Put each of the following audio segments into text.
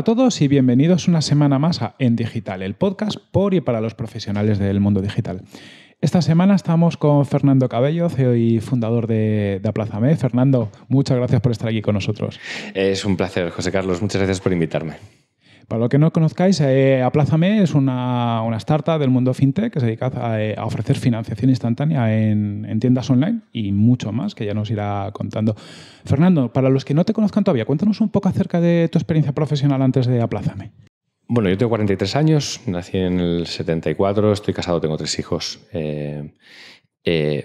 a todos y bienvenidos una semana más a En Digital, el podcast por y para los profesionales del mundo digital. Esta semana estamos con Fernando Cabello, CEO y fundador de, Plaza Aplázame. Fernando, muchas gracias por estar aquí con nosotros. Es un placer, José Carlos. Muchas gracias por invitarme. Para los que no conozcáis, eh, Aplázame es una, startup del mundo fintech que se dedica eh, a, ofrecer financiación instantánea en, tiendas online y mucho más que ya nos irá contando. Fernando, para los que no te conozcan todavía, cuéntanos un poco acerca de tu experiencia profesional antes de Aplázame. Bueno, yo tengo 43 años, nací en el 74, estoy casado, tengo tres hijos, eh,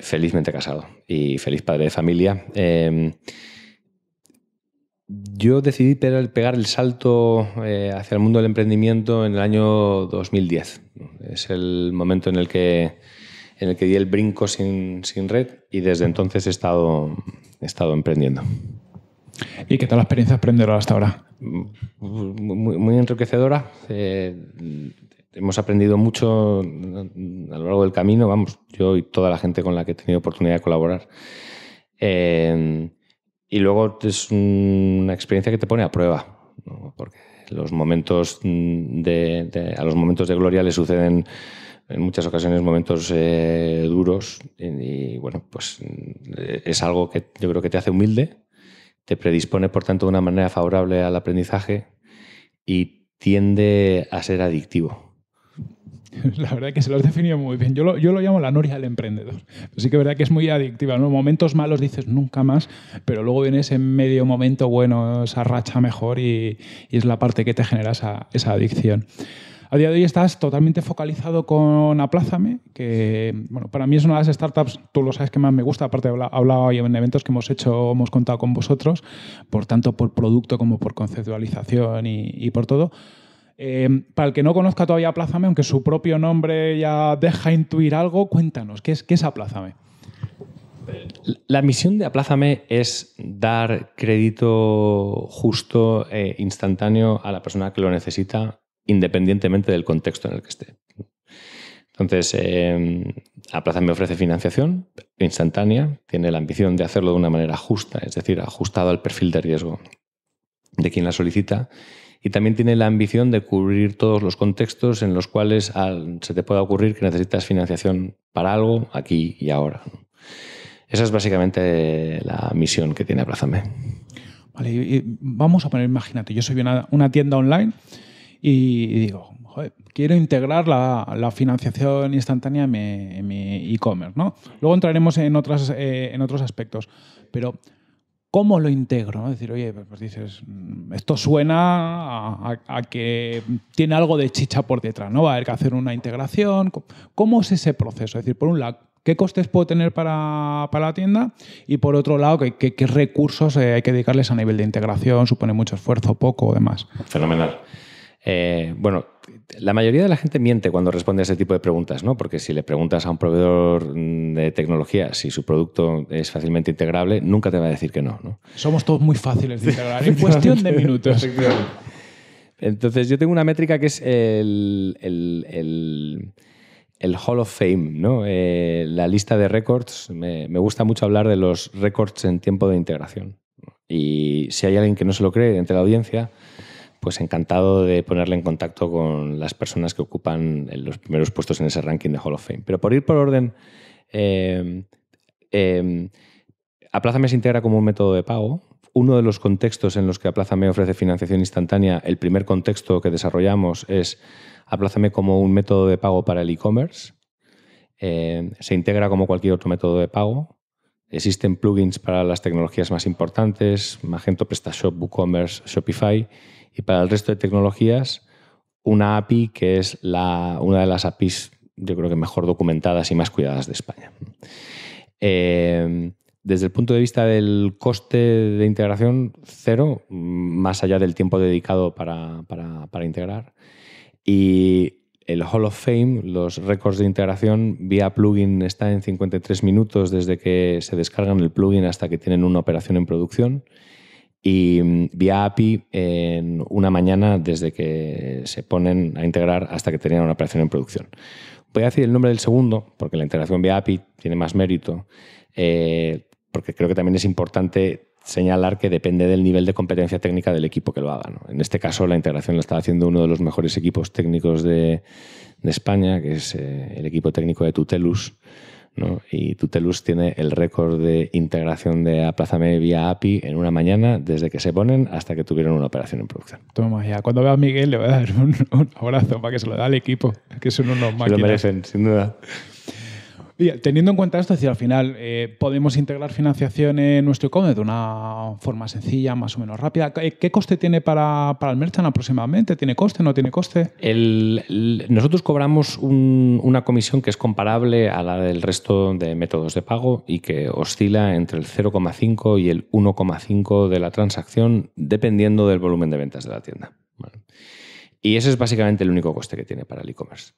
felizmente casado y feliz padre de familia. Yo decidí pegar el salto eh, hacia el mundo del emprendimiento en el año 2010. Es el momento en el que, en el que di el brinco sin, sin red y desde entonces he estado, he estado emprendiendo. ¿Y qué tal la experiencia aprender hasta ahora? Muy, enriquecedora. Eh, hemos aprendido mucho mm, a lo largo del camino, vamos, yo y toda la gente con la que he tenido oportunidad de colaborar. Eh, y luego es una experiencia que te pone a prueba, porque los momentos de, a los momentos de gloria le suceden en muchas ocasiones momentos eh, duros y, y, bueno, pues mm, es algo que yo creo que te hace humilde, te predispone por tanto de una manera favorable al aprendizaje y tiende a ser adictivo. La verdad que se lo has definido muy bien. Yo lo, yo lo llamo la noria del emprendedor. sí que es verdad que es muy adictiva. En momentos malos dices nunca más, pero luego vienes ese medio momento bueno, esa racha mejor y, es la parte que te genera esa, adicción. A día de hoy estás totalmente focalizado con Aplázame, que bueno, para mí es una de las startups, tú lo sabes que más me gusta, aparte he hablado hoy en eventos que hemos hecho, hemos contado con vosotros, por tanto por producto como por conceptualización y, y por todo. Em, para el que no conozca todavía Aplázame, aunque su propio nombre ya deja intuir algo, cuéntanos, ¿qué es, qué es Aplázame? La misión de Aplázame es dar crédito justo e instantáneo a la persona que lo necesita, independientemente del contexto en el que esté. Entonces, em, Aplázame ofrece financiación instantánea, tiene la ambición de hacerlo de una manera justa, es decir, ajustado al perfil de riesgo de quien la solicita y también tiene la ambición de cubrir todos los contextos en los cuales se te pueda ocurrir que necesitas financiación para algo aquí y ahora. Esa es básicamente la misión que tiene Abrázame. Vale, y vamos a poner, imagínate, yo soy una, tienda online y digo, joder, quiero integrar la, financiación instantánea en mi e-commerce, e commerce no Luego entraremos en, otras, eh, en otros aspectos, pero ¿Cómo lo integro? Es decir, oye, pues dices, mm, esto suena a, que tiene algo de chicha por detrás, ¿no? Va a haber que hacer una integración. ¿Cómo es ese proceso? Es decir, por un lado, ¿qué costes puedo tener para, la tienda? Y por otro lado, ¿qué, recursos eh, hay que dedicarles a nivel de integración? ¿Supone mucho esfuerzo, poco o demás? Fenomenal. Eh, bueno, la mayoría de la gente miente cuando responde a ese tipo de preguntas, ¿no? Porque si le preguntas a un proveedor mm, de tecnología si su producto es fácilmente integrable, nunca te va a decir que no. Somos todos muy fáciles de integrar, en cuestión de minutos. Entonces, yo tengo una métrica que es el, Hall of Fame, ¿no? Eh, la lista de récords. Me, me gusta mucho hablar de los récords en tiempo de integración. Y si hay alguien que no se lo cree entre la audiencia, pues encantado de ponerle en contacto con las personas que ocupan los primeros puestos en ese ranking de Hall of Fame. Pero por ir por orden, eh, Aplázame se integra como un método de pago. Uno de los contextos en los que Aplázame ofrece financiación instantánea, el primer contexto que desarrollamos es Aplázame como un método de pago para el e-commerce. Em, se integra como cualquier otro método de pago. Existen plugins para las tecnologías más importantes, Magento, PrestaShop, WooCommerce, Shopify. Y para el resto de tecnologías, una API que es una de las APIs, yo creo que mejor documentadas y más cuidadas de España. Em, desde el punto de vista del coste de integración, cero, más allá del tiempo dedicado para, integrar. Y el Hall of Fame, los récords de integración vía plugin está en 53 minutos desde que se descargan el plugin hasta que tienen una operación en producción y mm, vía API en una mañana desde que se ponen a integrar hasta que tenían una operación en producción. Voy a decir el nombre del segundo, porque la integración vía API tiene más mérito, eh, porque creo que también es importante señalar que depende del nivel de competencia técnica del equipo que lo haga. En este caso, la integración la está haciendo uno de los mejores equipos técnicos de, España, que es eh, el equipo técnico de Tutelus. Y Tutelus tiene el récord de integración de Aplázame vía API en una mañana desde que se ponen hasta que tuvieron una operación en producción. Toma ya, cuando vea a Miguel le voy a dar un, abrazo para que se lo dé al equipo, que son unos máquinas. lo merecen, sin duda teniendo en cuenta esto, decir, al final, eh, ¿podemos integrar financiación en nuestro e-commerce de una forma sencilla, más o menos rápida? ¿Qué coste tiene para, el merchant aproximadamente? ¿Tiene coste? o ¿No tiene coste? nosotros cobramos una comisión que es comparable a la del resto de métodos de pago y que oscila entre el 0,5 y el 1,5 de la transacción, dependiendo del volumen de ventas de la tienda. Y ese es básicamente el único coste que tiene para el e-commerce.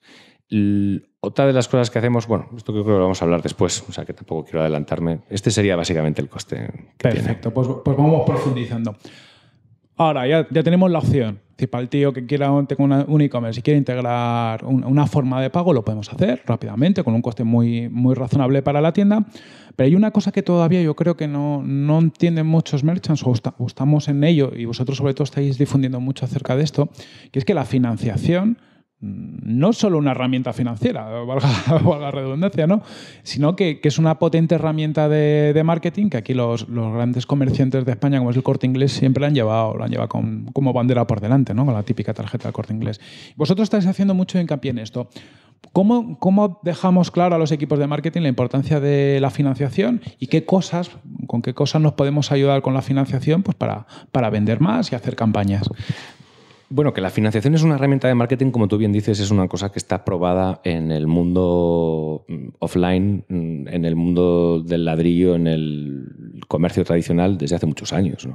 Otra de las cosas que hacemos, bueno, esto creo que lo vamos a hablar después, o sea que tampoco quiero adelantarme. Este sería básicamente el coste que Perfecto, tiene. Perfecto, pues, pues vamos profundizando. Ahora ya, tenemos la opción. Si para el tío que quiera tener un e-commerce y quiere integrar una forma de pago, lo podemos hacer rápidamente, con un coste muy, muy razonable para la tienda. Pero hay una cosa que todavía yo creo que no, entienden muchos merchants o estamos en ello, y vosotros sobre todo estáis difundiendo mucho acerca de esto, que es que la financiación Mm, no solo una herramienta financiera, valga, la redundancia, ¿no? sino que, es una potente herramienta de, marketing que aquí los, grandes comerciantes de España, como es el corte inglés, siempre han llevado, como bandera por delante, ¿no? con la típica tarjeta del corte inglés. Vosotros estáis haciendo mucho hincapié en esto. ¿Cómo, dejamos claro a los equipos de marketing la importancia de la financiación y qué cosas, con qué cosas nos podemos ayudar con la financiación pues para vender más y hacer campañas? Bueno, que la financiación es una herramienta de marketing, como tú bien dices, es una cosa que está probada en el mundo mm, offline, mm, en el mundo del ladrillo, en el comercio tradicional desde hace muchos años.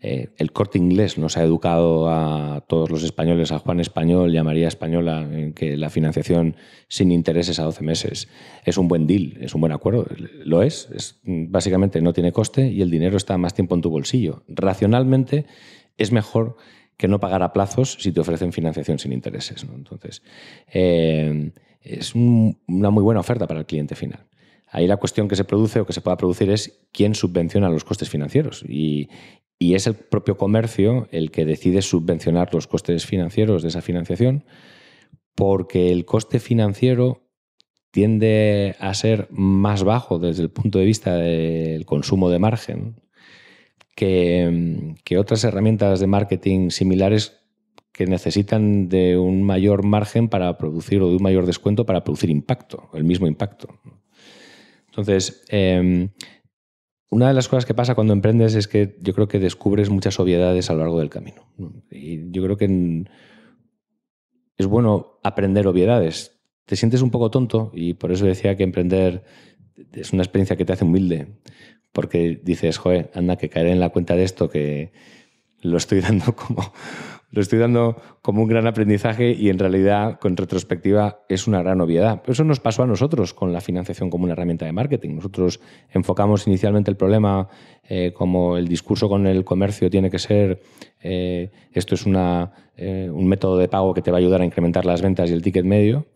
Eh, el corte inglés nos ha educado a todos los españoles, a Juan Español y a María Española, en que la financiación sin intereses a 12 meses es un buen deal, es un buen acuerdo. Lo es, es mm, básicamente no tiene coste y el dinero está más tiempo en tu bolsillo. Racionalmente es mejor que no pagar a plazos si te ofrecen financiación sin intereses. Entonces, eh, es una muy buena oferta para el cliente final. Ahí la cuestión que se produce o que se pueda producir es quién subvenciona los costes financieros. y es el propio comercio el que decide subvencionar los costes financieros de esa financiación, porque el coste financiero tiende a ser más bajo desde el punto de vista del consumo de margen que, otras herramientas de marketing similares que necesitan de un mayor margen para producir o de un mayor descuento para producir impacto, el mismo impacto. Entonces, em, una de las cosas que pasa cuando emprendes es que yo creo que descubres muchas obviedades a lo largo del camino. Y yo creo que es bueno aprender obviedades. Te sientes un poco tonto y por eso decía que emprender es una experiencia que te hace humilde porque dices, joder, anda, que caeré en la cuenta de esto, que lo estoy dando como, lo estoy dando como un gran aprendizaje y en realidad, con retrospectiva, es una gran obviedad. Eso nos pasó a nosotros con la financiación como una herramienta de marketing. Nosotros enfocamos inicialmente el problema eh, como el discurso con el comercio tiene que ser, eh, esto es eh, un método de pago que te va a ayudar a incrementar las ventas y el ticket medio,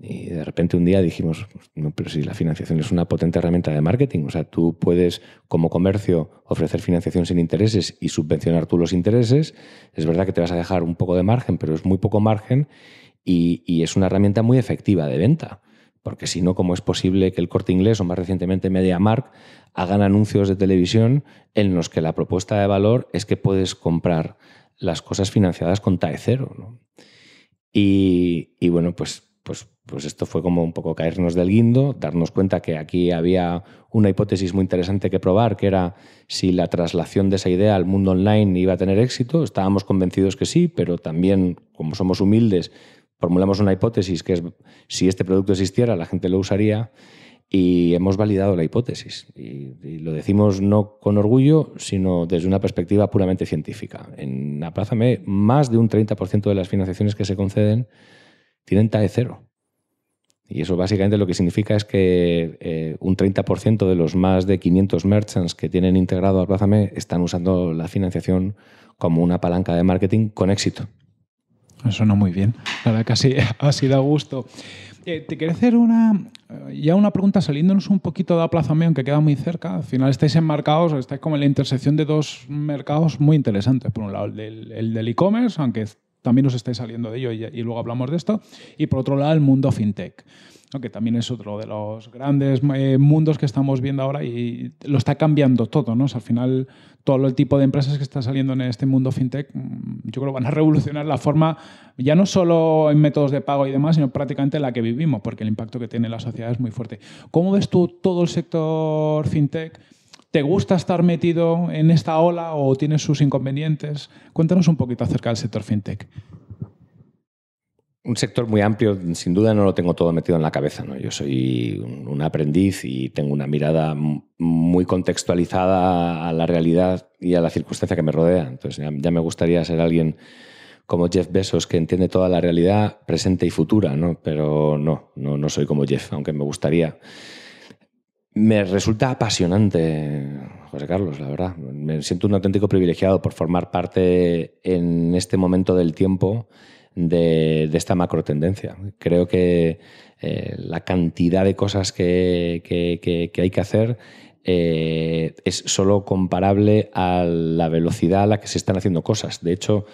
y de repente un día dijimos, no, pero si la financiación es una potente herramienta de marketing, o sea, tú puedes como comercio ofrecer financiación sin intereses y subvencionar tú los intereses, es verdad que te vas a dejar un poco de margen, pero es muy poco margen y, es una herramienta muy efectiva de venta. Porque si no, ¿cómo es posible que el corte inglés o más recientemente MediaMark hagan anuncios de televisión en los que la propuesta de valor es que puedes comprar las cosas financiadas con TAE cero? Y, y bueno, pues, pues pues esto fue como un poco caernos del guindo, darnos cuenta que aquí había una hipótesis muy interesante que probar, que era si la traslación de esa idea al mundo online iba a tener éxito. Estábamos convencidos que sí, pero también, como somos humildes, formulamos una hipótesis que es si este producto existiera, la gente lo usaría y hemos validado la hipótesis. Y, lo decimos no con orgullo, sino desde una perspectiva puramente científica. En Aplázame, más de un 30% de las financiaciones que se conceden tienen TAE cero. Y eso básicamente lo que significa es que eh, un 30% de los más de 500 merchants que tienen integrado Plazame están usando la financiación como una palanca de marketing con éxito. Eso no muy bien. La verdad que así, da gusto. Eh, te quiero hacer una, eh, ya una pregunta saliéndonos un poquito de Aplazame, aunque queda muy cerca. Al final estáis enmarcados, estáis como en la intersección de dos mercados muy interesantes. Por un lado, el del e-commerce, aunque también os estáis saliendo de ello y, luego hablamos de esto. Y por otro lado, el mundo fintech, que también es otro de los grandes eh, mundos que estamos viendo ahora y lo está cambiando todo. ¿no? al final, todo el tipo de empresas que está saliendo en este mundo fintech, mm, yo creo que van a revolucionar la forma, ya no solo en métodos de pago y demás, sino prácticamente la que vivimos, porque el impacto que tiene la sociedad es muy fuerte. ¿Cómo ves tú todo el sector fintech? ¿Te gusta estar metido en esta ola o tienes sus inconvenientes? Cuéntanos un poquito acerca del sector fintech. Un sector muy amplio, sin duda no lo tengo todo metido en la cabeza. ¿no? Yo soy un aprendiz y tengo una mirada muy contextualizada a la realidad y a la circunstancia que me rodea. Entonces ya, me gustaría ser alguien como Jeff Bezos, que entiende toda la realidad presente y futura, ¿no? pero no, no, no soy como Jeff, aunque me gustaría. Me resulta apasionante, José Carlos, la verdad. Me siento un auténtico privilegiado por formar parte en este momento del tiempo de, esta macro tendencia. Creo que eh, la cantidad de cosas que, hay que hacer eh, es solo comparable a la velocidad a la que se están haciendo cosas. De hecho,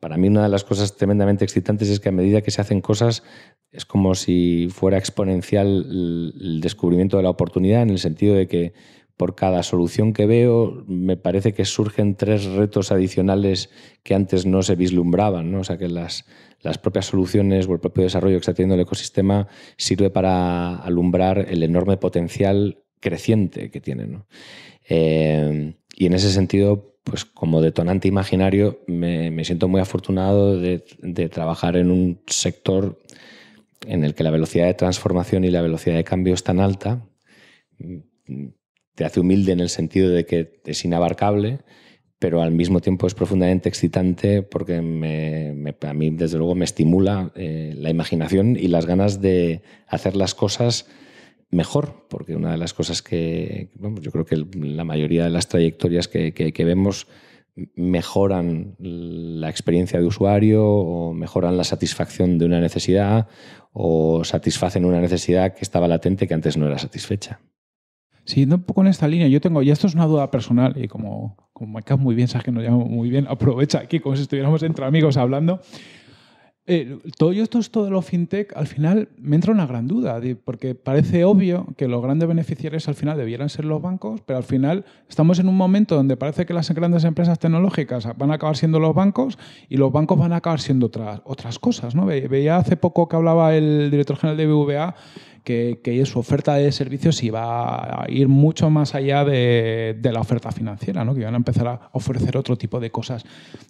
para mí una de las cosas tremendamente excitantes es que a medida que se hacen cosas es como si fuera exponencial el descubrimiento de la oportunidad en el sentido de que por cada solución que veo me parece que surgen tres retos adicionales que antes no se vislumbraban, ¿no? O sea que las, las propias soluciones o el propio desarrollo que está teniendo el ecosistema sirve para alumbrar el enorme potencial creciente que tiene, eh, y en ese sentido, pues como detonante imaginario, me, siento muy afortunado de, trabajar en un sector en el que la velocidad de transformación y la velocidad de cambio es tan alta, mm, te hace humilde en el sentido de que es inabarcable, pero al mismo tiempo es profundamente excitante porque me, a mí, desde luego, me estimula eh, la imaginación y las ganas de hacer las cosas mejor, porque una de las cosas que bueno, yo creo que la mayoría de las trayectorias que, vemos mejoran la experiencia de usuario o mejoran la satisfacción de una necesidad o satisfacen una necesidad que estaba latente que antes no era satisfecha. Siguiendo un poco en esta línea, yo tengo, y esto es una duda personal, y como, como me cae muy bien, sabes que nos llamo muy bien, aprovecha aquí como si estuviéramos entre amigos hablando. Eh, todo esto de todo fintech, al final me entra una gran duda, porque parece obvio que los grandes beneficiarios al final debieran ser los bancos, pero al final estamos en un momento donde parece que las grandes empresas tecnológicas van a acabar siendo los bancos y los bancos van a acabar siendo otras, otras cosas. ¿no? Veía hace poco que hablaba el director general de BVA que, su oferta de servicios iba a ir mucho más allá de, la oferta financiera, que iban a empezar a ofrecer otro tipo de cosas.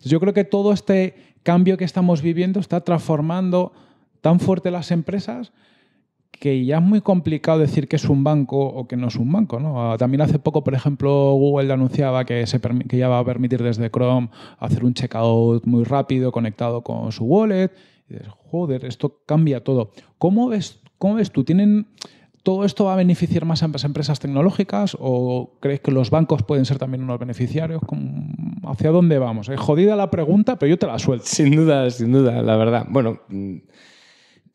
yo creo que todo este cambio que estamos viviendo está transformando tan fuerte las empresas que ya es muy complicado decir que es un banco o que no es un banco. Ah, también hace poco, por ejemplo, Google anunciaba que, se que ya va a permitir desde Chrome hacer un checkout muy rápido conectado con su wallet. joder, esto cambia todo. ¿Cómo ves ¿Cómo ves tú? ¿Tienen, ¿Todo esto va a beneficiar más a empresas tecnológicas o crees que los bancos pueden ser también unos beneficiarios? ¿Hacia dónde vamos? Es jodida la pregunta, pero yo te la suelto. Sin duda, sin duda, la verdad. Bueno,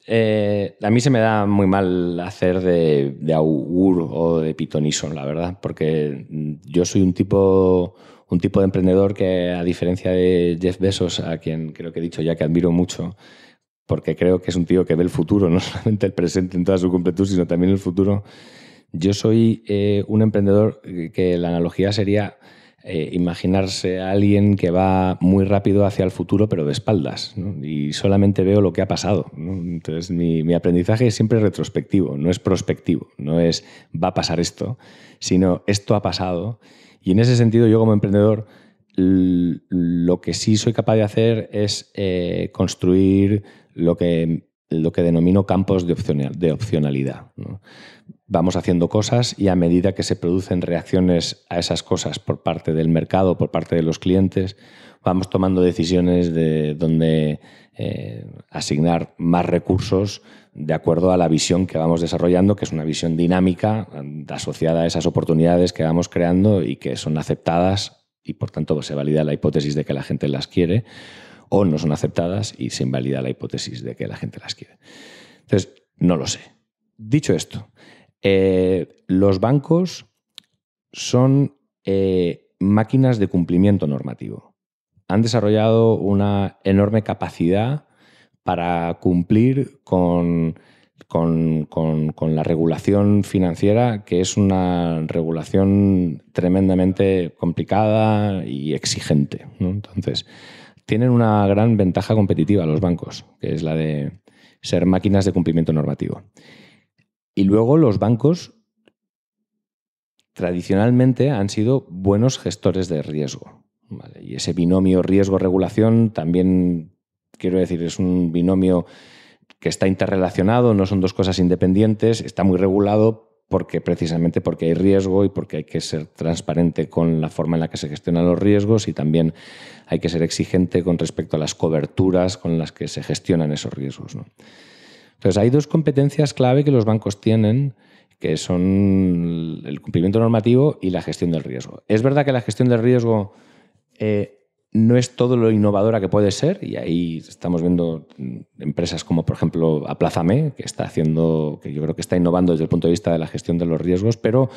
eh, a mí se me da muy mal hacer de, augur o de Pitonison, la verdad, porque yo soy un tipo un tipo de emprendedor que, a diferencia de Jeff Bezos, a quien creo que he dicho ya que admiro mucho, porque creo que es un tío que ve el futuro, no solamente el presente en toda su completud, sino también el futuro. Yo soy eh, un emprendedor eh, que la analogía sería eh, imaginarse a alguien que va muy rápido hacia el futuro, pero de espaldas, y solamente veo lo que ha pasado. Entonces, mi, mi, aprendizaje es siempre retrospectivo, no es prospectivo, no es va a pasar esto, sino esto ha pasado. Y en ese sentido, yo como emprendedor lo que sí soy capaz de hacer es eh, construir lo que, lo que denomino campos de, opcional, de opcionalidad. Vamos haciendo cosas y a medida que se producen reacciones a esas cosas por parte del mercado, por parte de los clientes, vamos tomando decisiones de dónde eh, asignar más recursos de acuerdo a la visión que vamos desarrollando, que es una visión dinámica mm, asociada a esas oportunidades que vamos creando y que son aceptadas y por tanto se valida la hipótesis de que la gente las quiere, o no son aceptadas y se invalida la hipótesis de que la gente las quiere. Entonces, no lo sé. Dicho esto, eh, los bancos son eh, máquinas de cumplimiento normativo. Han desarrollado una enorme capacidad para cumplir con con, la regulación financiera, que es una regulación tremendamente complicada y exigente. Entonces, tienen una gran ventaja competitiva los bancos, que es la de ser máquinas de cumplimiento normativo. Y luego los bancos tradicionalmente han sido buenos gestores de riesgo. Y ese binomio riesgo-regulación también, quiero decir, es un binomio que está interrelacionado, no son dos cosas independientes, está muy regulado porque precisamente porque hay riesgo y porque hay que ser transparente con la forma en la que se gestionan los riesgos y también hay que ser exigente con respecto a las coberturas con las que se gestionan esos riesgos. Entonces, hay dos competencias clave que los bancos tienen, que son el cumplimiento normativo y la gestión del riesgo. Es verdad que la gestión del riesgo eh, no es todo lo innovadora que puede ser, y ahí estamos viendo empresas como, por ejemplo, Aplázame, que está haciendo, que yo creo que está innovando desde el punto de vista de la gestión de los riesgos, pero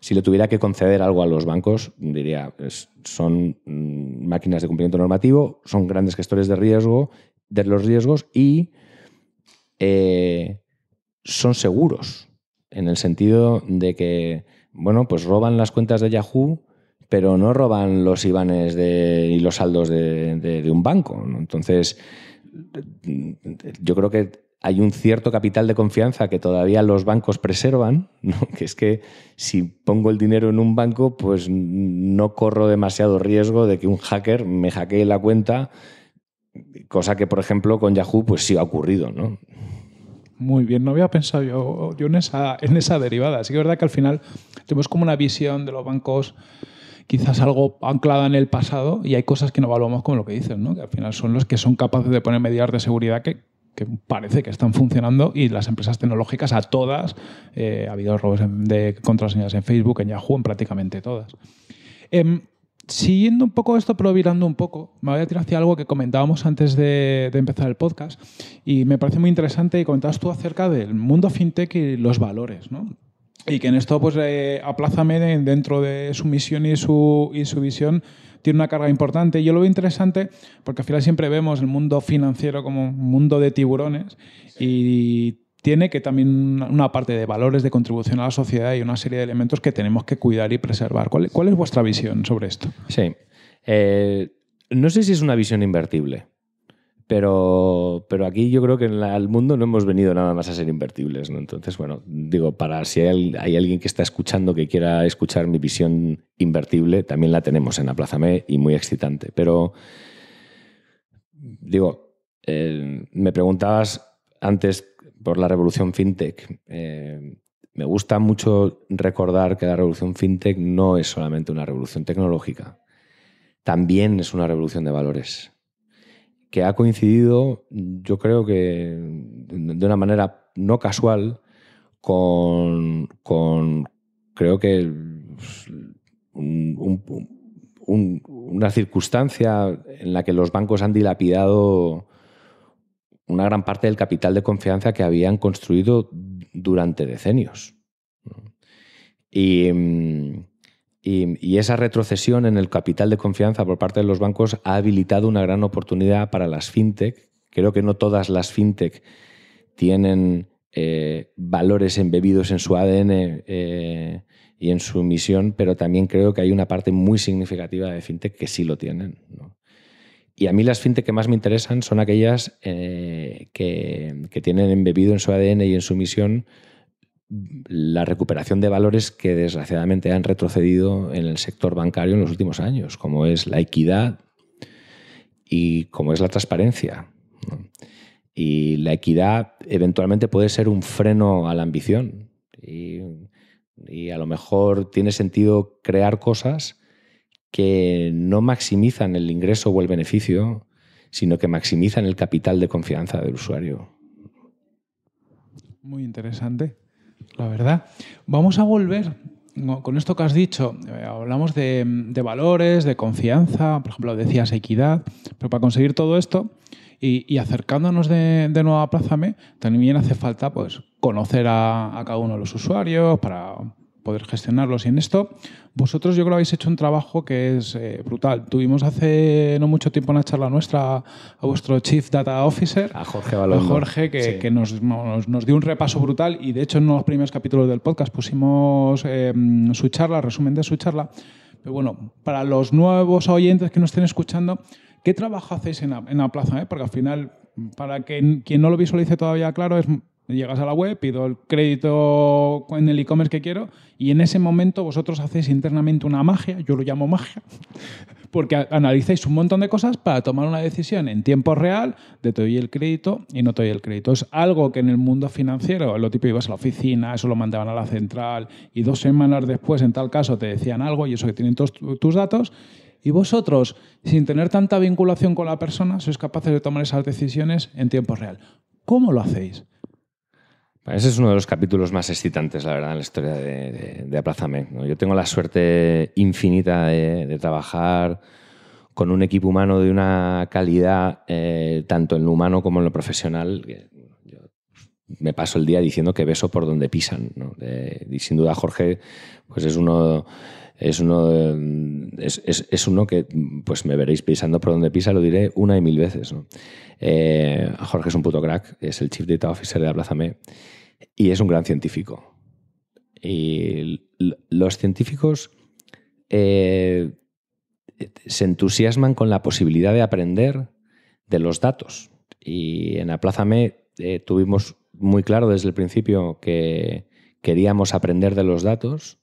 si le tuviera que conceder algo a los bancos, diría, son mm, máquinas de cumplimiento normativo, son grandes gestores de riesgo, de los riesgos y eh, son seguros, en el sentido de que, bueno, pues roban las cuentas de Yahoo pero no roban los ibanes y los saldos de, un banco. Entonces, yo creo que hay un cierto capital de confianza que todavía los bancos preservan, que es que si pongo el dinero en un banco, pues no corro demasiado riesgo de que un hacker me hackee la cuenta, cosa que, por ejemplo, con Yahoo, pues sí ha ocurrido, ¿no? Muy bien, no había pensado yo, en, esa, en esa derivada. Así que es verdad que al final tenemos como una visión de los bancos quizás algo anclada en el pasado y hay cosas que no evaluamos como lo que dices, ¿no? que al final son los que son capaces de poner medidas de seguridad que, parece que están funcionando y las empresas tecnológicas a todas, eh, ha habido robos de contraseñas en Facebook, en Yahoo, en prácticamente todas. Em, siguiendo un poco esto, pero virando un poco, me voy a tirar hacia algo que comentábamos antes de, de, empezar el podcast y me parece muy interesante y comentabas tú acerca del mundo fintech y los valores, ¿no? y que en esto, pues, eh, Aplázame dentro de su misión y su, visión tiene una carga importante. Yo lo veo interesante porque al final siempre vemos el mundo financiero como un mundo de tiburones y tiene que también una parte de valores de contribución a la sociedad y una serie de elementos que tenemos que cuidar y preservar. ¿Cuál, es vuestra visión sobre esto? Sí. Eh, no sé si es una visión invertible. Pero, aquí yo creo que en el al mundo no hemos venido nada más a ser invertibles. ¿no? Entonces, bueno, digo, para si hay, alguien que está escuchando que quiera escuchar mi visión invertible, también la tenemos en la Plaza Aplázame y muy excitante. Pero, digo, eh, me preguntabas antes por la revolución fintech. Eh, me gusta mucho recordar que la revolución fintech no es solamente una revolución tecnológica, también es una revolución de valores que ha coincidido, yo creo que de una manera no casual, con, creo que una circunstancia en la que los bancos han dilapidado una gran parte del capital de confianza que habían construido durante decenios. Y mm, y, esa retrocesión en el capital de confianza por parte de los bancos ha habilitado una gran oportunidad para las fintech. Creo que no todas las fintech tienen eh, valores embebidos en su ADN eh, y en su misión, pero también creo que hay una parte muy significativa de fintech que sí lo tienen. Y a mí las fintech que más me interesan son aquellas eh, que, que, tienen embebido en su ADN y en su misión la recuperación de valores que desgraciadamente han retrocedido en el sector bancario en los últimos años, como es la equidad y como es la transparencia. Y la equidad eventualmente puede ser un freno a la ambición. Y, a lo mejor tiene sentido crear cosas que no maximizan el ingreso o el beneficio, sino que maximizan el capital de confianza del usuario. Muy interesante la verdad. Vamos a volver con esto que has dicho. Eh, hablamos de, valores, de confianza, por ejemplo, decías equidad, pero para conseguir todo esto y, acercándonos de, nuevo a Plazame, también hace falta pues, conocer a cada uno de los usuarios para poder gestionarlos. Y en esto, vosotros yo creo que habéis hecho un trabajo que es eh, brutal. Tuvimos hace no mucho tiempo una charla nuestra a vuestro Chief Data Officer, a Jorge Balondo. Jorge, que, nos, nos, dio un repaso brutal y de hecho en uno de los primeros capítulos del podcast pusimos em, su charla, resumen de su charla. Pero bueno, para los nuevos oyentes que nos estén escuchando, ¿qué trabajo hacéis en la, plaza? Eh? Porque al final, para que, quien no lo visualice todavía claro, es Llegas a la web, pido el crédito en el e-commerce que quiero y en ese momento vosotros hacéis internamente una magia, yo lo llamo magia, porque analizáis un montón de cosas para tomar una decisión en tiempo real de te doy el crédito y no te doy el crédito. Es algo que en el mundo financiero, lo tipo ibas a la oficina, eso lo mandaban a la central y dos semanas después en tal caso te decían algo y eso que tienen todos tus datos. Y vosotros, sin tener tanta vinculación con la persona, sois capaces de tomar esas decisiones en tiempo real. ¿Cómo lo hacéis? Ese es uno de los capítulos más excitantes, la verdad, en la historia de, de, Aplázame. Yo tengo la suerte infinita de, trabajar con un equipo humano de una calidad, eh, tanto en lo humano como en lo profesional. me paso el día diciendo que beso por donde pisan. y sin duda Jorge pues es uno es uno, es, uno que pues me veréis pisando por donde pisa, lo diré una y mil veces. ¿no? Eh, Jorge es un puto crack, es el Chief Data Officer de Aplázame y es un gran científico. Y los científicos eh, se entusiasman con la posibilidad de aprender de los datos. Y en Aplázame eh, tuvimos muy claro desde el principio que queríamos aprender de los datos.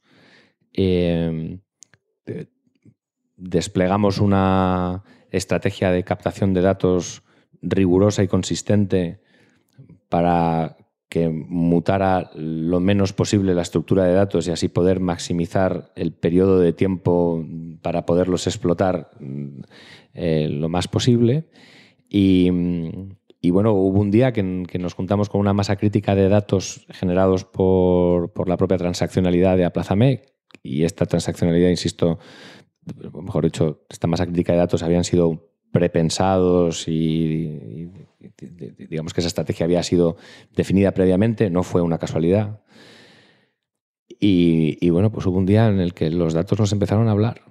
desplegamos una estrategia de captación de datos rigurosa y consistente para que mutara lo menos posible la estructura de datos y así poder maximizar el periodo de tiempo para poderlos explotar mm, eh, lo más posible. Mm, y, bueno, hubo un día que, nos juntamos con una masa crítica de datos generados por, por la propia transaccionalidad de Aplazame y esta transaccionalidad, insisto, mejor dicho, esta masa crítica de datos habían sido prepensados y, digamos que esa estrategia había sido definida previamente, no fue una casualidad. Y, bueno, pues hubo un día en el que los datos nos empezaron a hablar.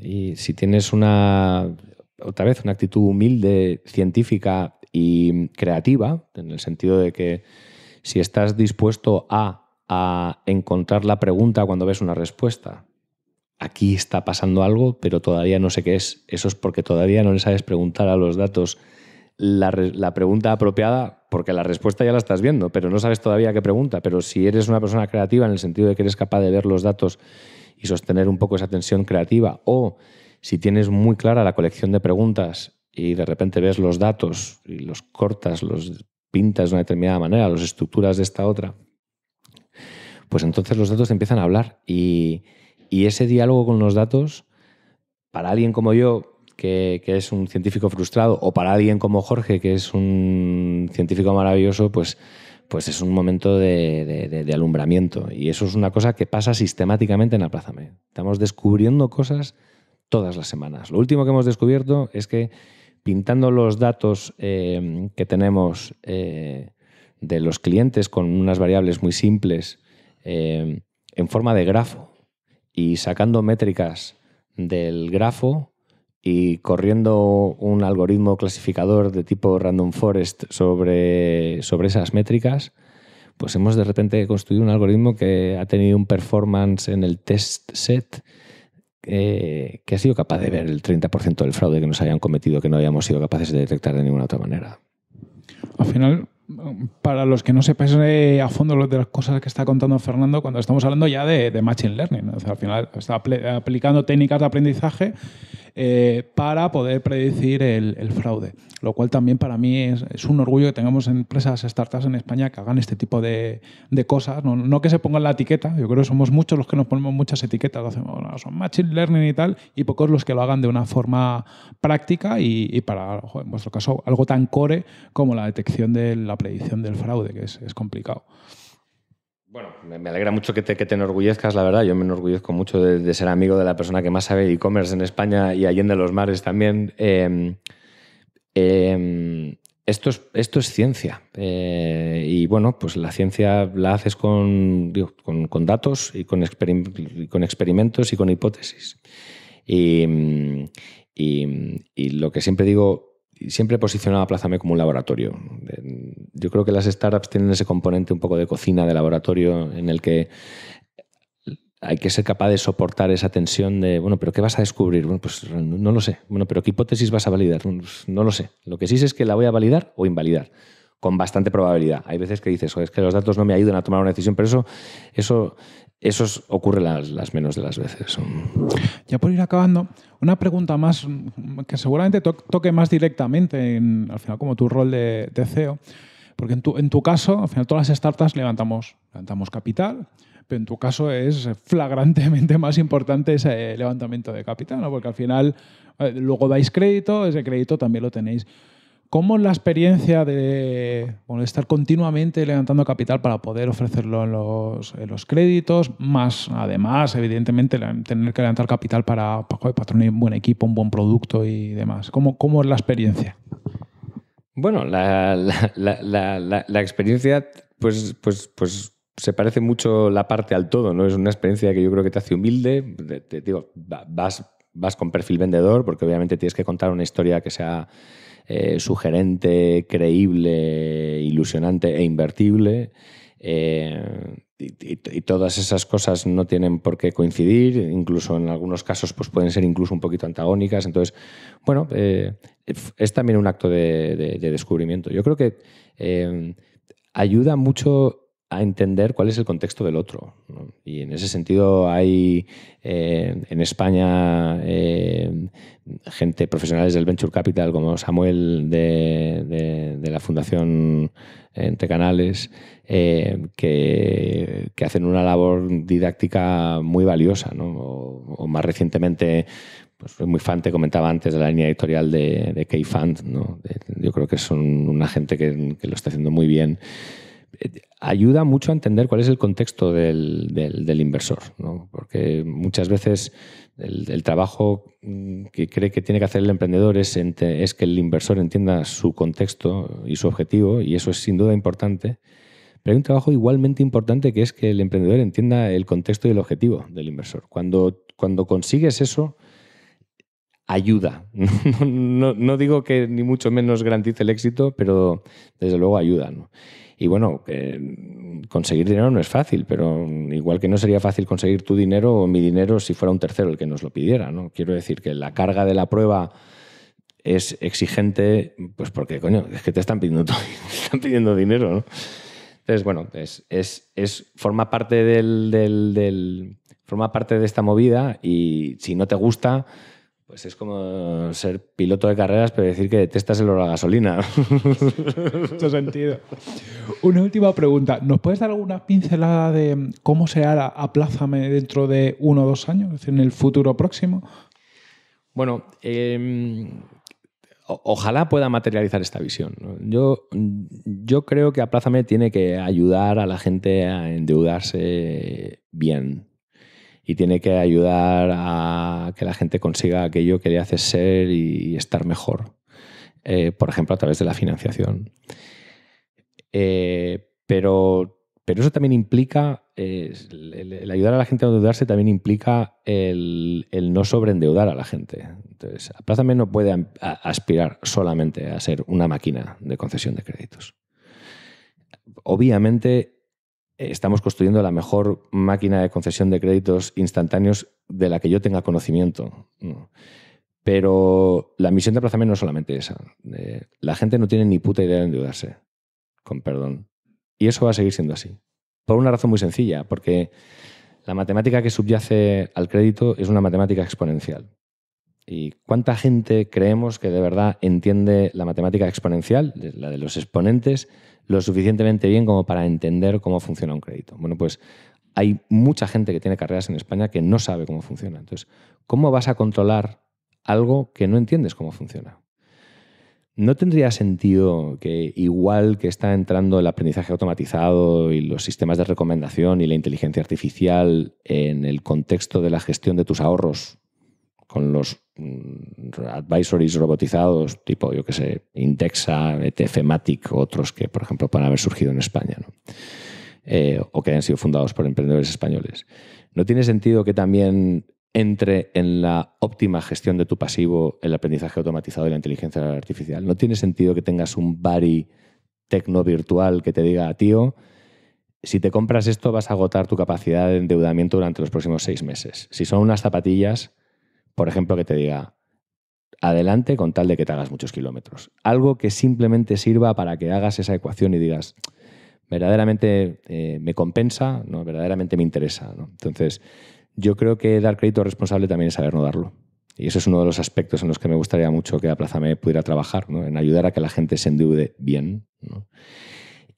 Y si tienes una, otra vez, una actitud humilde, científica y creativa, en el sentido de que si estás dispuesto a, a encontrar la pregunta cuando ves una respuesta, aquí está pasando algo, pero todavía no sé qué es. Eso es porque todavía no le sabes preguntar a los datos la, pregunta apropiada, porque la respuesta ya la estás viendo, pero no sabes todavía qué pregunta. Pero si eres una persona creativa en el sentido de que eres capaz de ver los datos y sostener un poco esa tensión creativa, o si tienes muy clara la colección de preguntas y de repente ves los datos y los cortas, los pintas de una determinada manera, los estructuras de esta otra, pues entonces los datos te empiezan a hablar y, y ese diálogo con los datos, para alguien como yo, que, es un científico frustrado, o para alguien como Jorge, que es un científico maravilloso, pues, pues es un momento de, alumbramiento. Y eso es una cosa que pasa sistemáticamente en la Aplázame. Estamos descubriendo cosas todas las semanas. Lo último que hemos descubierto es que pintando los datos eh, que tenemos eh, de los clientes con unas variables muy simples eh, en forma de grafo, y sacando métricas del grafo y corriendo un algoritmo clasificador de tipo Random Forest sobre, sobre esas métricas, pues hemos de repente construido un algoritmo que ha tenido un performance en el test set eh, que ha sido capaz de ver el 30% del fraude que nos hayan cometido que no habíamos sido capaces de detectar de ninguna otra manera. Al final, para los que no sepan eh, a fondo de las cosas que está contando Fernando, cuando estamos hablando ya de, Machine Learning, al final está aplicando técnicas de aprendizaje eh, para poder predecir el, fraude. Lo cual también para mí es, un orgullo que tengamos empresas startups en España que hagan este tipo de, cosas. No, que se pongan la etiqueta, yo creo que somos muchos los que nos ponemos muchas etiquetas, lo hacemos, son machine learning y tal, y pocos los que lo hagan de una forma práctica y, para, en vuestro caso, algo tan core como la detección de la predicción del fraude, que es, es complicado. Bueno, me alegra mucho que te, te enorgullezcas, la verdad. Yo me enorgullezco mucho de, ser amigo de la persona que más sabe e-commerce en España y allende los mares también. Em, em, esto, es, esto es ciencia. Eh, y bueno, pues la ciencia la haces con, con, datos y con, con experimentos y con hipótesis. y lo que siempre digo siempre he posicionado a como un laboratorio. Yo creo que las startups tienen ese componente un poco de cocina, de laboratorio, en el que hay que ser capaz de soportar esa tensión de, bueno, pero ¿qué vas a descubrir? Bueno, pues no lo sé. Bueno, pero ¿qué hipótesis vas a validar? Pues, no lo sé. Lo que sí sé es que la voy a validar o invalidar con bastante probabilidad. Hay veces que dices, es que los datos no me ayudan a tomar una decisión, pero eso, eso eso ocurre las, menos de las veces. Ya por ir acabando, una pregunta más mm, que seguramente toque más directamente, en, al final, como tu rol de, CEO. Porque en tu, en tu, caso, al final, todas las startups levantamos, levantamos capital, pero en tu caso es flagrantemente más importante ese levantamiento de capital, ¿no? porque al final eh, luego dais crédito, ese crédito también lo tenéis ¿Cómo es la experiencia de estar continuamente levantando capital para poder ofrecerlo en los, créditos, más además, evidentemente, tener que levantar capital para, pues, para, un buen equipo, un buen producto y demás? ¿Cómo, es la experiencia? Bueno, la, experiencia, pues, pues, pues, se parece mucho la parte al todo, ¿no? Es una experiencia que yo creo que te hace humilde. digo, vas, vas con perfil vendedor, porque obviamente tienes que contar una historia que sea eh, sugerente, creíble, ilusionante e invertible. Eh, y, todas esas cosas no tienen por qué coincidir, incluso en algunos casos pues pueden ser incluso un poquito antagónicas. Entonces, bueno, eh, es también un acto de, descubrimiento. Yo creo que ayuda mucho a entender cuál es el contexto del otro. Y en ese sentido hay eh, en España eh, gente, profesionales del Venture Capital como Samuel de, la Fundación eh, Entre Canales, que, hacen una labor didáctica muy valiosa. O, más recientemente, pues muy fan, te comentaba antes de la línea editorial de, de K-Fund. Yo creo que son una gente que lo está haciendo muy bien ayuda mucho a entender cuál es el contexto del, inversor, porque muchas veces el, trabajo mm, que cree que tiene que hacer el emprendedor es, es, que el inversor entienda su contexto y su objetivo, y eso es sin duda importante, pero hay un trabajo igualmente importante que es que el emprendedor entienda el contexto y el objetivo del inversor. Cuando, cuando consigues eso, ayuda. No, digo que ni mucho menos garantice el éxito, pero desde luego ayuda. ¿no? Y bueno, conseguir dinero no es fácil, pero igual que no sería fácil conseguir tu dinero o mi dinero si fuera un tercero el que nos lo pidiera. ¿no? Quiero decir que la carga de la prueba es exigente, pues porque, coño, es que te están pidiendo, están pidiendo dinero. ¿no? Entonces, bueno, es, forma, parte forma parte de esta movida y si no te gusta pues es como ser piloto de carreras, pero decir que detestas el olor a gasolina. Mucho sentido. Una última pregunta. ¿Nos puedes dar alguna pincelada de cómo se hará Aplázame dentro de uno o dos años, en el futuro próximo? Bueno, em, ojalá pueda materializar esta visión. Yo, yo creo que Aplázame tiene que ayudar a la gente a endeudarse bien y tiene que ayudar a que la gente consiga aquello que le hace ser y estar mejor, eh, por ejemplo, a través de la financiación. Eh, pero, pero eso también implica, eh, el, ayudar a la gente a endeudarse también implica el, el no sobreendeudar a la gente. Entonces, también no puede aspirar solamente a ser una máquina de concesión de créditos. Obviamente, eh, estamos construyendo la mejor máquina de concesión de créditos instantáneos de la que yo tenga conocimiento. Pero la misión de aplazamiento no es solamente esa. la gente no tiene ni puta idea de endeudarse, con perdón. Y eso va a seguir siendo así. Por una razón muy sencilla, porque la matemática que subyace al crédito es una matemática exponencial. ¿Y cuánta gente creemos que de verdad entiende la matemática exponencial, la de los exponentes, lo suficientemente bien como para entender cómo funciona un crédito. Bueno, pues hay mucha gente que tiene carreras en España que no sabe cómo funciona. Entonces, ¿cómo vas a controlar algo que no entiendes cómo funciona? ¿No tendría sentido que igual que está entrando el aprendizaje automatizado y los sistemas de recomendación y la inteligencia artificial en el contexto de la gestión de tus ahorros, con los Mm, advisories robotizados, tipo, yo que sé, Indexa, ETFmatic, otros que, por ejemplo, puedan haber surgido en España, eh, o que hayan sido fundados por emprendedores españoles. ¿No tiene sentido que también entre en la óptima gestión de tu pasivo el aprendizaje automatizado y la inteligencia artificial? ¿No tiene sentido que tengas un bari tecno virtual que te diga, tío, si te compras esto vas a agotar tu capacidad de endeudamiento durante los próximos seis meses? Si son unas zapatillas por ejemplo, que te diga, adelante con tal de que te hagas muchos kilómetros. Algo que simplemente sirva para que hagas esa ecuación y digas, verdaderamente eh, me compensa, no, verdaderamente me interesa. Entonces, yo creo que dar crédito responsable también es saber no darlo. Y eso es uno de los aspectos en los que me gustaría mucho que me pudiera trabajar, ¿no? en ayudar a que la gente se endeude bien.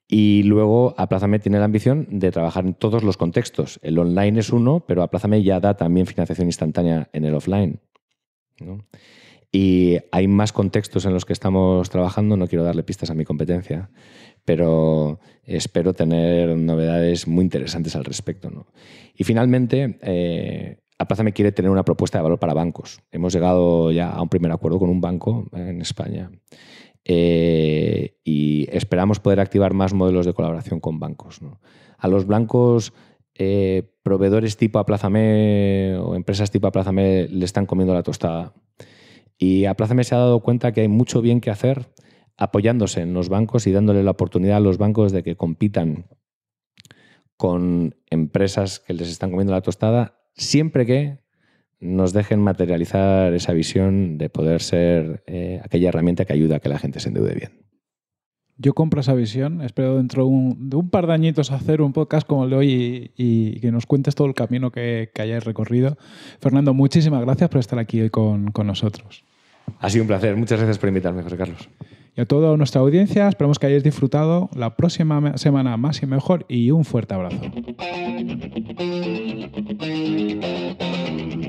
Y luego Aplázame tiene la ambición de trabajar en todos los contextos. El online es uno, pero Aplázame ya da también financiación instantánea en el offline. Y hay más contextos en los que estamos trabajando, no quiero darle pistas a mi competencia, pero espero tener novedades muy interesantes al respecto. Y finalmente, eh, Aplázame quiere tener una propuesta de valor para bancos. Hemos llegado ya a un primer acuerdo con un banco en España eh, y esperamos poder activar más modelos de colaboración con bancos. A los blancos, eh, proveedores tipo AplaZame o empresas tipo AplaZame le están comiendo la tostada. Y AplaZame se ha dado cuenta que hay mucho bien que hacer apoyándose en los bancos y dándole la oportunidad a los bancos de que compitan con empresas que les están comiendo la tostada, siempre que nos dejen materializar esa visión de poder ser eh, aquella herramienta que ayuda a que la gente se endeude bien. Yo compro esa visión, espero dentro de un, par de añitos hacer un podcast como el de hoy y, que nos cuentes todo el camino que, hayáis recorrido. Fernando, muchísimas gracias por estar aquí hoy con, con nosotros. Ha sido un placer, muchas gracias por invitarme, José Carlos. Y a toda nuestra audiencia, esperamos que hayáis disfrutado la próxima semana más y mejor y un fuerte abrazo.